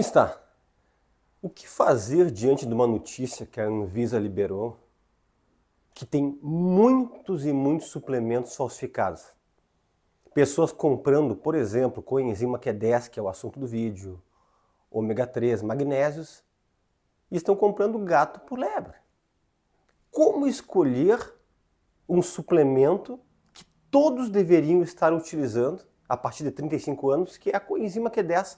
Como está? O que fazer diante de uma notícia que a Anvisa liberou que tem muitos e muitos suplementos falsificados? Pessoas comprando, por exemplo, coenzima Q10, que é o assunto do vídeo, ômega 3, magnésios, e estão comprando gato por lebre. Como escolher um suplemento que todos deveriam estar utilizando a partir de 35 anos, que é a coenzima Q10,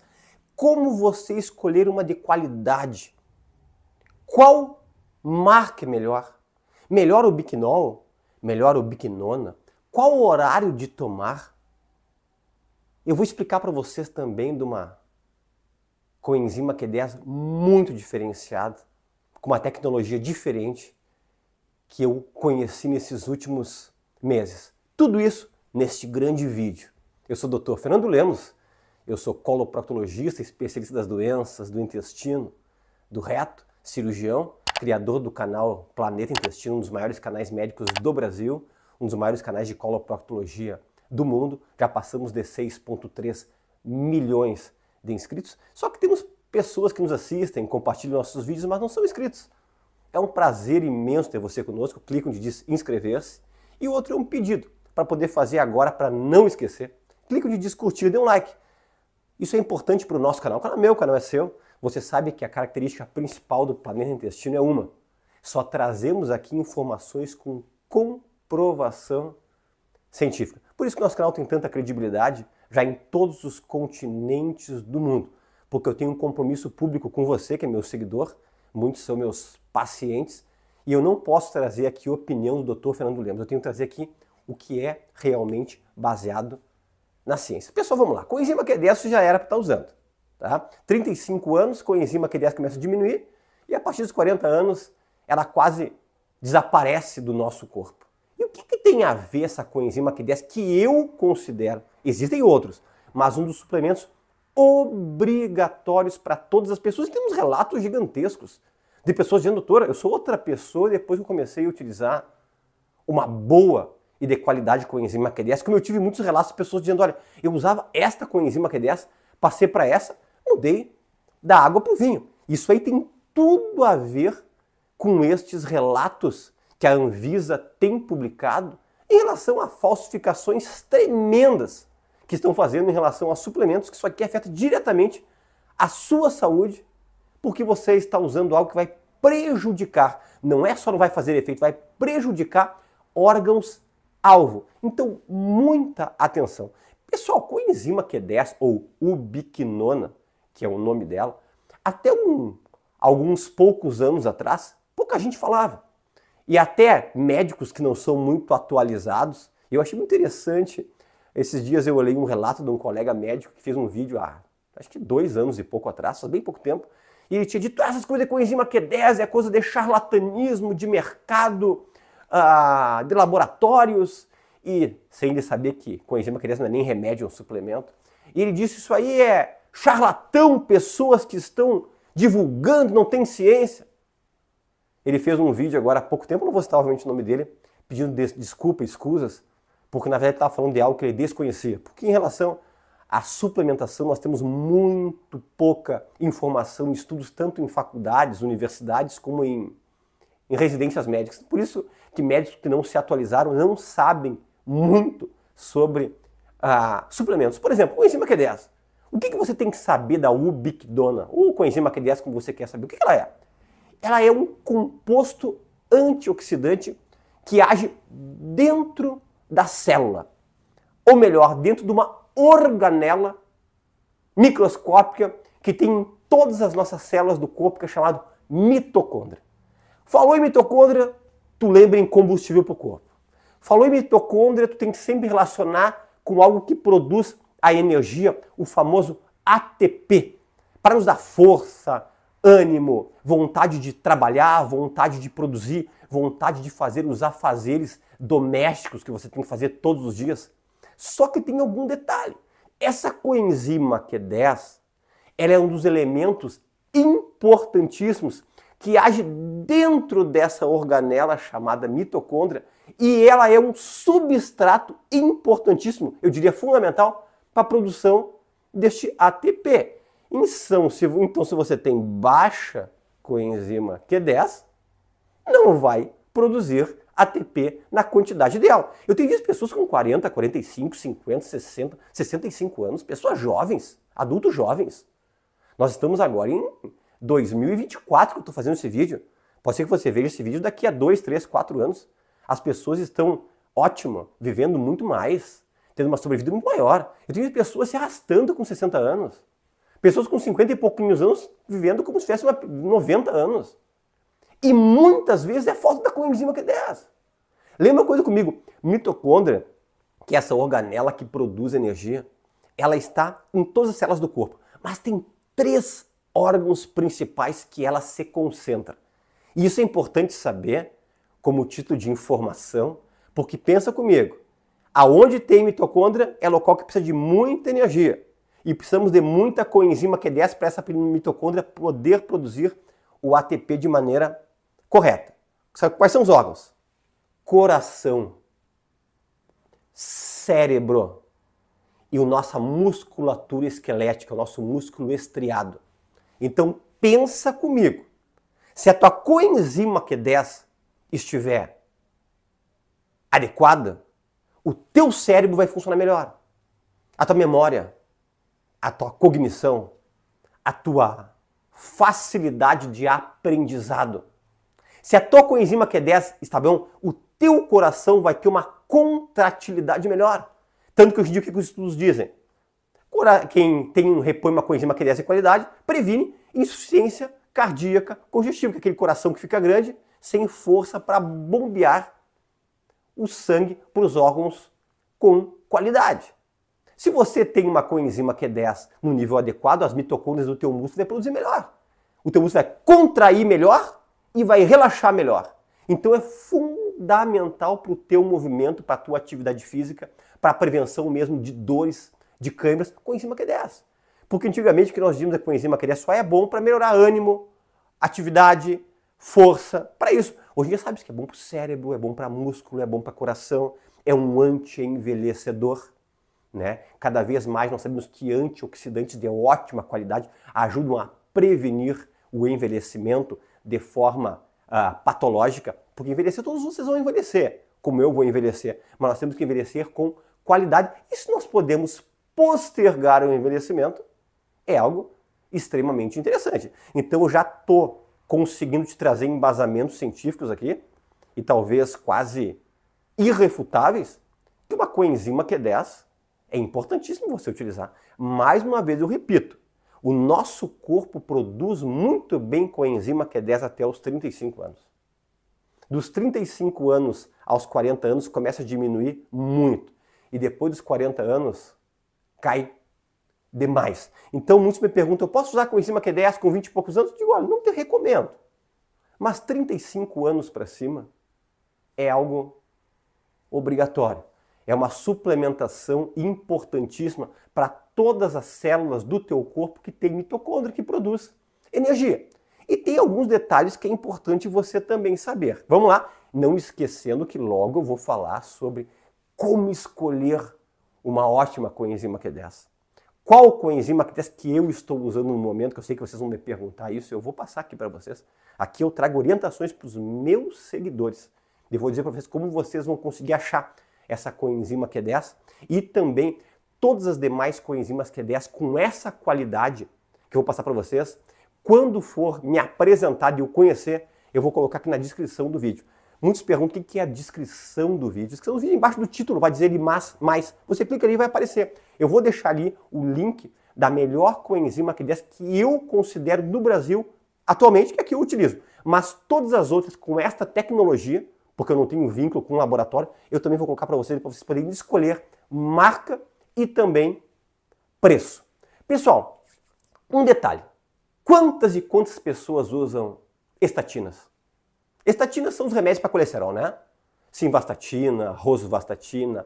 como você escolher uma de qualidade. Qual marca é melhor? Melhor o Biquinol? Melhor o Biquinona? Qual o horário de tomar? Eu vou explicar para vocês também de uma coenzima Q10 muito diferenciada, com uma tecnologia diferente que eu conheci nesses últimos meses. Tudo isso neste grande vídeo. Eu sou o Dr. Fernando Lemos, eu sou coloproctologista, especialista das doenças do intestino, do reto, cirurgião, criador do canal Planeta Intestino, um dos maiores canais médicos do Brasil, um dos maiores canais de coloproctologia do mundo. Já passamos de 6,3 milhões de inscritos. Só que temos pessoas que nos assistem, compartilham nossos vídeos, mas não são inscritos. É um prazer imenso ter você conosco. Clica onde diz inscrever-se. E o outro é um pedido para poder fazer agora para não esquecer. Clica onde diz curtir, dê um like. Isso é importante para o nosso canal. O canal é meu, o canal é seu. Você sabe que a característica principal do planeta intestino é uma. Só trazemos aqui informações com comprovação científica. Por isso que nosso canal tem tanta credibilidade já em todos os continentes do mundo. Porque eu tenho um compromisso público com você, que é meu seguidor, muitos são meus pacientes, e eu não posso trazer aqui a opinião do Dr. Fernando Lemos. Eu tenho que trazer aqui o que é realmente baseado na ciência. Pessoal, vamos lá. Coenzima Q10 já era para estar tá usando. Tá? 35 anos, coenzima Q10 começa a diminuir e a partir dos 40 anos ela quase desaparece do nosso corpo. E o que, que tem a ver essa coenzima Q10 que eu considero? Existem outros, mas um dos suplementos obrigatórios para todas as pessoas. E temos relatos gigantescos de pessoas dizendo, doutora, eu sou outra pessoa depois que eu comecei a utilizar uma boa e de qualidade com a enzima Q10, como eu tive muitos relatos de pessoas dizendo, olha, eu usava esta enzima Q10, passei para essa, mudei da água para o vinho. Isso aí tem tudo a ver com estes relatos que a Anvisa tem publicado em relação a falsificações tremendas que estão fazendo em relação a suplementos, que isso aqui afeta diretamente a sua saúde, porque você está usando algo que vai prejudicar, não é só não vai fazer efeito, vai prejudicar órgãos alvo. Então, muita atenção. Pessoal, com enzima Q10 ou ubiquinona, que é o nome dela, até um, alguns poucos anos atrás, pouca gente falava. E até médicos que não são muito atualizados. Eu achei muito interessante. Esses dias eu olhei um relato de um colega médico que fez um vídeo há acho que dois anos e pouco atrás, faz bem pouco tempo, e ele tinha dito ah, essas coisas com enzima Q10 é coisa de charlatanismo, de mercado ah, de laboratórios, e sem ele saber que coenzima quinase não é nem remédio, é um suplemento. E ele disse: Isso aí é charlatão, pessoas que estão divulgando, não tem ciência. Ele fez um vídeo agora há pouco tempo, não vou citar obviamente o nome dele, pedindo des desculpa, escusas, porque na verdade estava falando de algo que ele desconhecia. Porque em relação à suplementação, nós temos muito pouca informação, estudos tanto em faculdades, universidades, como em, em residências médicas. Por isso, que médicos que não se atualizaram não sabem muito sobre ah, suplementos. Por exemplo, o enzima Q10. O que, que você tem que saber da ubiquidona, ou coenzima Q10, como você quer saber? O que, que ela é? Ela é um composto antioxidante que age dentro da célula, ou melhor, dentro de uma organela microscópica que tem em todas as nossas células do corpo, que é chamado mitocôndria. Falou em mitocôndria, tu lembra em combustível para o corpo. Falou em mitocôndria, tu tem que sempre relacionar com algo que produz a energia, o famoso ATP, para nos dar força, ânimo, vontade de trabalhar, vontade de produzir, vontade de fazer os afazeres domésticos que você tem que fazer todos os dias. Só que tem algum detalhe. Essa coenzima Q10, ela é um dos elementos importantíssimos que age dentro dessa organela chamada mitocôndria e ela é um substrato importantíssimo, eu diria fundamental, para a produção deste ATP. Então se, então, se você tem baixa coenzima Q10, não vai produzir ATP na quantidade ideal. Eu tenho visto pessoas com 40, 45, 50, 60, 65 anos, pessoas jovens, adultos jovens. Nós estamos agora em 2024 que eu estou fazendo esse vídeo. Pode ser que você veja esse vídeo daqui a 2, 3, 4 anos. As pessoas estão ótimas, vivendo muito mais, tendo uma sobrevida muito maior. Eu tenho pessoas se arrastando com 60 anos. Pessoas com 50 e pouquinhos anos vivendo como se tivesse uma, 90 anos. E muitas vezes é falta da coenzima Q10. Lembra uma coisa comigo? Mitocôndria, que é essa organela que produz energia, ela está em todas as células do corpo. Mas tem três órgãos principais que ela se concentra. E isso é importante saber como título de informação, porque pensa comigo, aonde tem mitocôndria é local que precisa de muita energia e precisamos de muita coenzima Q10 para essa mitocôndria poder produzir o ATP de maneira correta. Sabe quais são os órgãos? Coração, cérebro e a nossa musculatura esquelética, o nosso músculo estriado. Então pensa comigo. Se a tua coenzima Q10 estiver adequada, o teu cérebro vai funcionar melhor. A tua memória, a tua cognição, a tua facilidade de aprendizado. Se a tua coenzima Q10 está bom, o teu coração vai ter uma contratilidade melhor. Tanto que em dia, o que os estudos dizem quem tem um, repõe uma coenzima que é dessa qualidade, previne insuficiência cardíaca congestiva, que é aquele coração que fica grande, sem força para bombear o sangue para os órgãos com qualidade. Se você tem uma coenzima Q10 é no nível adequado, as mitocôndrias do teu músculo vão produzir melhor. O teu músculo vai contrair melhor e vai relaxar melhor. Então é fundamental para o teu movimento, para a tua atividade física, para a prevenção mesmo de dores de câimbras com enzima Q10. Porque antigamente o que nós dizíamos é que a enzima Q10 só é bom para melhorar ânimo, atividade, força, para isso. Hoje em dia sabe que é bom para o cérebro, é bom para músculo, é bom para coração, é um anti-envelhecedor. Né? Cada vez mais nós sabemos que antioxidantes de ótima qualidade ajudam a prevenir o envelhecimento de forma ah, patológica, porque envelhecer todos vocês vão envelhecer, como eu vou envelhecer, mas nós temos que envelhecer com qualidade. E se nós podemos postergar o envelhecimento é algo extremamente interessante. Então eu já estou conseguindo te trazer embasamentos científicos aqui, e talvez quase irrefutáveis, que uma coenzima Q10 é importantíssimo você utilizar. Mais uma vez eu repito, o nosso corpo produz muito bem coenzima Q10 até os 35 anos. Dos 35 anos aos 40 anos começa a diminuir muito. E depois dos 40 anos, cai demais. Então muitos me perguntam, eu posso usar coenzima Q10 com 20 e poucos anos? Eu digo, olha, não te recomendo. Mas 35 anos para cima é algo obrigatório. É uma suplementação importantíssima para todas as células do teu corpo que tem mitocôndria que produz energia. E tem alguns detalhes que é importante você também saber. Vamos lá, não esquecendo que logo eu vou falar sobre como escolher uma ótima coenzima Q10. Qual coenzima Q10 que eu estou usando no momento, que eu sei que vocês vão me perguntar isso, eu vou passar aqui para vocês. Aqui eu trago orientações para os meus seguidores. E vou dizer para vocês como vocês vão conseguir achar essa coenzima Q10 e também todas as demais coenzimas Q10 com essa qualidade que eu vou passar para vocês. Quando for me apresentar e o conhecer, eu vou colocar aqui na descrição do vídeo. Muitos perguntam o que é a descrição do vídeo. A descrição do vídeo é embaixo do título vai dizer mais, mais. Você clica ali e vai aparecer. Eu vou deixar ali o link da melhor coenzima Q10 que eu considero no Brasil atualmente, que é que eu utilizo. Mas todas as outras com esta tecnologia, porque eu não tenho vínculo com o laboratório, eu também vou colocar para vocês, para vocês poderem escolher marca e também preço. Pessoal, um detalhe. Quantas e quantas pessoas usam estatinas? Estatinas são os remédios para colesterol, né? Simvastatina, rosuvastatina,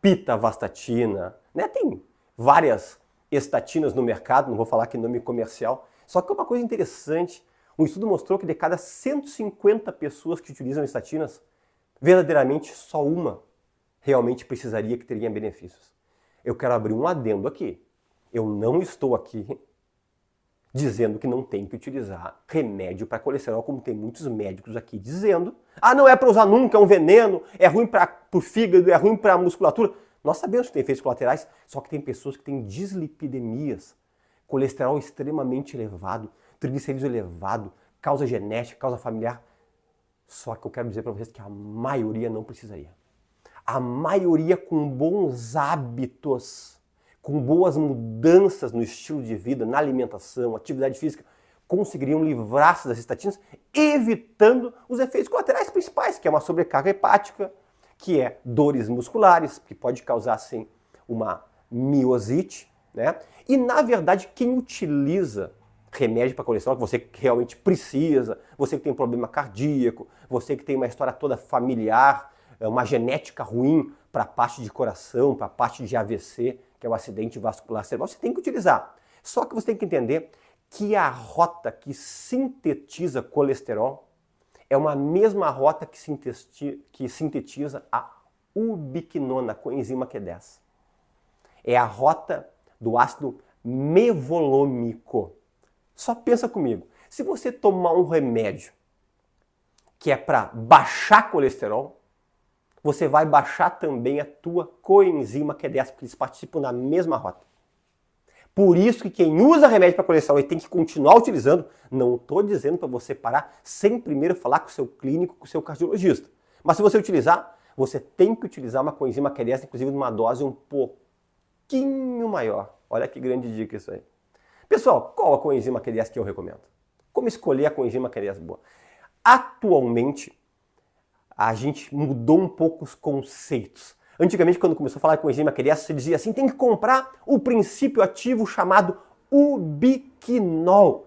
pitavastatina, né? Tem várias estatinas no mercado, não vou falar que nome comercial. Só que uma coisa interessante, um estudo mostrou que de cada 150 pessoas que utilizam estatinas, verdadeiramente só uma realmente precisaria que teria benefícios. Eu quero abrir um adendo aqui. Eu não estou aqui dizendo que não tem que utilizar remédio para colesterol, como tem muitos médicos aqui dizendo. Ah, não é para usar nunca, é um veneno, é ruim para o fígado, é ruim para a musculatura. Nós sabemos que tem efeitos colaterais, só que tem pessoas que têm dislipidemias, colesterol extremamente elevado, triglicerídeos elevado, causa genética, causa familiar. Só que eu quero dizer para vocês que a maioria não precisaria. A maioria com bons hábitos com boas mudanças no estilo de vida, na alimentação, atividade física, conseguiriam livrar-se das estatinas, evitando os efeitos colaterais principais, que é uma sobrecarga hepática, que é dores musculares, que pode causar sim uma miosite, né? E na verdade, quem utiliza remédio para colesterol que você realmente precisa, você que tem problema cardíaco, você que tem uma história toda familiar, é uma genética ruim para a parte de coração, para a parte de AVC, que é o acidente vascular cerebral, você tem que utilizar. Só que você tem que entender que a rota que sintetiza colesterol é uma mesma rota que sintetiza, que sintetiza a ubiquinona, enzima Q10. É a rota do ácido mevolômico. Só pensa comigo, se você tomar um remédio que é para baixar colesterol, você vai baixar também a tua coenzima Q10, é porque eles participam da mesma rota. Por isso que quem usa remédio para colesterol e tem que continuar utilizando, não estou dizendo para você parar sem primeiro falar com o seu clínico, com o seu cardiologista. Mas se você utilizar, você tem que utilizar uma coenzima Q10, é inclusive numa dose um pouquinho maior. Olha que grande dica isso aí. Pessoal, qual a coenzima Q10 é que eu recomendo? Como escolher a coenzima Q10 boa? Atualmente, a gente mudou um pouco os conceitos. Antigamente, quando começou a falar com o enzima queria, você dizia assim: tem que comprar o princípio ativo chamado ubiquinol.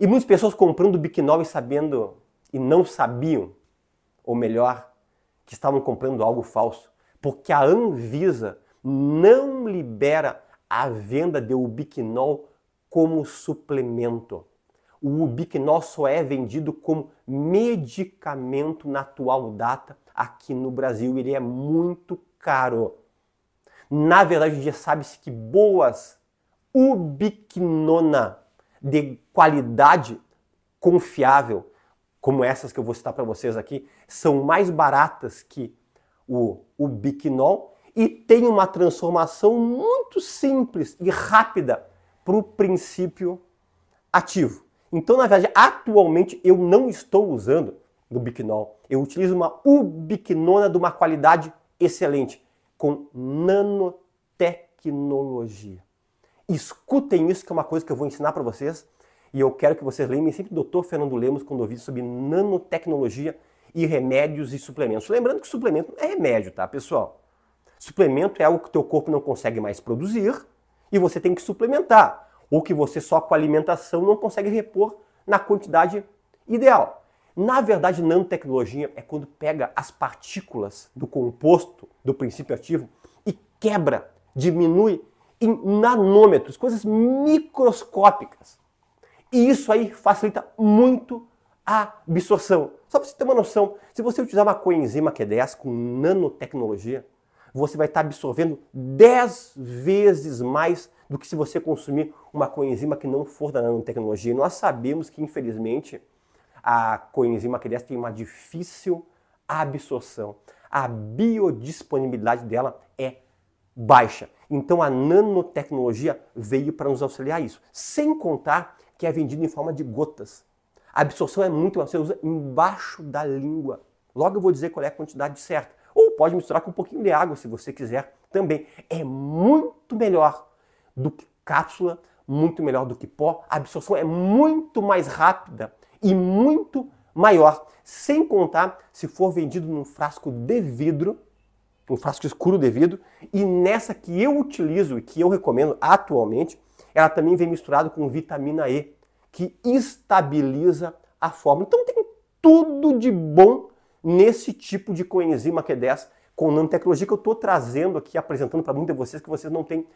E muitas pessoas comprando ubiquinol e sabendo, e não sabiam, ou melhor, que estavam comprando algo falso, porque a Anvisa não libera a venda de ubiquinol como suplemento o Ubiquinol só é vendido como medicamento na atual data aqui no Brasil. Ele é muito caro. Na verdade, já sabe-se que boas ubiquinona de qualidade confiável, como essas que eu vou citar para vocês aqui, são mais baratas que o ubiquinol e tem uma transformação muito simples e rápida para o princípio ativo. Então, na verdade, atualmente eu não estou usando Ubiquinol. Eu utilizo uma ubiquinona de uma qualidade excelente, com nanotecnologia. Escutem isso, que é uma coisa que eu vou ensinar para vocês. E eu quero que vocês lembrem sempre do Dr. Fernando Lemos quando eu sobre nanotecnologia e remédios e suplementos. Lembrando que suplemento não é remédio, tá, pessoal? Suplemento é algo que o teu corpo não consegue mais produzir e você tem que suplementar ou que você só com alimentação não consegue repor na quantidade ideal. Na verdade, nanotecnologia é quando pega as partículas do composto, do princípio ativo, e quebra, diminui em nanômetros, coisas microscópicas. E isso aí facilita muito a absorção. Só para você ter uma noção, se você utilizar uma coenzima Q10 é com nanotecnologia, você vai estar absorvendo 10 vezes mais do que se você consumir uma coenzima que não for da nanotecnologia. Nós sabemos que, infelizmente, a coenzima cresce tem uma difícil absorção. A biodisponibilidade dela é baixa. Então a nanotecnologia veio para nos auxiliar isso. Sem contar que é vendido em forma de gotas. A absorção é muito, você usa embaixo da língua. Logo eu vou dizer qual é a quantidade certa. Ou pode misturar com um pouquinho de água se você quiser também. É muito melhor do que cápsula, muito melhor do que pó. A absorção é muito mais rápida e muito maior, sem contar se for vendido num frasco de vidro, um frasco escuro de vidro, e nessa que eu utilizo e que eu recomendo atualmente, ela também vem misturada com vitamina E, que estabiliza a forma. Então tem tudo de bom nesse tipo de coenzima Q10 com nanotecnologia que eu estou trazendo aqui, apresentando para muitos de vocês que vocês não têm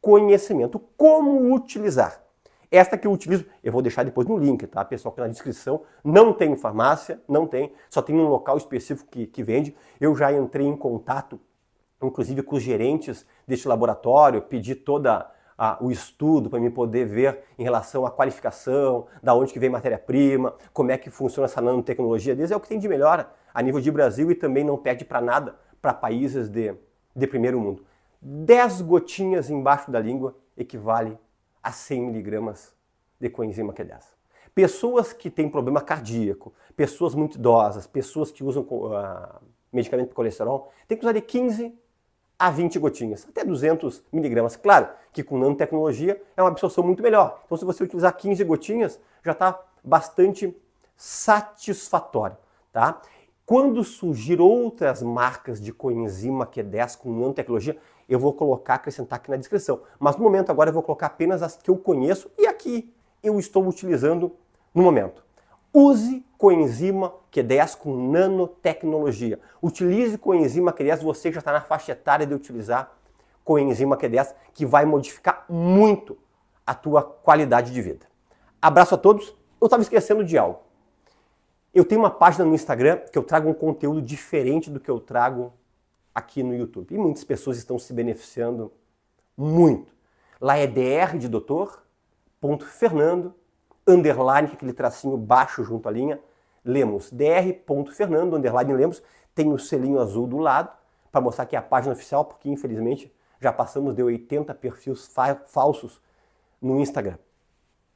conhecimento, como utilizar. Esta que eu utilizo, eu vou deixar depois no link, tá? Pessoal, que na descrição não tem farmácia, não tem, só tem um local específico que, que vende. Eu já entrei em contato, inclusive, com os gerentes deste laboratório, pedi toda ah, o estudo para me poder ver em relação à qualificação, da onde que vem matéria-prima, como é que funciona essa nanotecnologia deles, é o que tem de melhor a nível de Brasil e também não perde para nada para países de, de primeiro mundo. 10 gotinhas embaixo da língua equivale a 100 miligramas de coenzima Q10. Pessoas que têm problema cardíaco, pessoas muito idosas, pessoas que usam uh, medicamento para colesterol, tem que usar de 15 a 20 gotinhas, até 200 miligramas. Claro que com nanotecnologia é uma absorção muito melhor. Então, se você utilizar 15 gotinhas, já está bastante satisfatório, tá? Quando surgir outras marcas de coenzima Q10 com nanotecnologia, eu vou colocar, acrescentar aqui na descrição. Mas no momento agora eu vou colocar apenas as que eu conheço e aqui eu estou utilizando no momento. Use coenzima Q10 com nanotecnologia. Utilize coenzima Q10, você já está na faixa etária de utilizar coenzima Q10, que vai modificar muito a tua qualidade de vida. Abraço a todos. Eu estava esquecendo de algo. Eu tenho uma página no Instagram que eu trago um conteúdo diferente do que eu trago aqui no YouTube. E muitas pessoas estão se beneficiando muito. Lá é dr de doutor, ponto Fernando, underline, é aquele tracinho baixo junto à linha, Lemos. Dr. Fernando underline Lemos, tem o selinho azul do lado, para mostrar que é a página oficial, porque infelizmente já passamos de 80 perfis falsos no Instagram.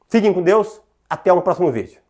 Fiquem com Deus, até um próximo vídeo.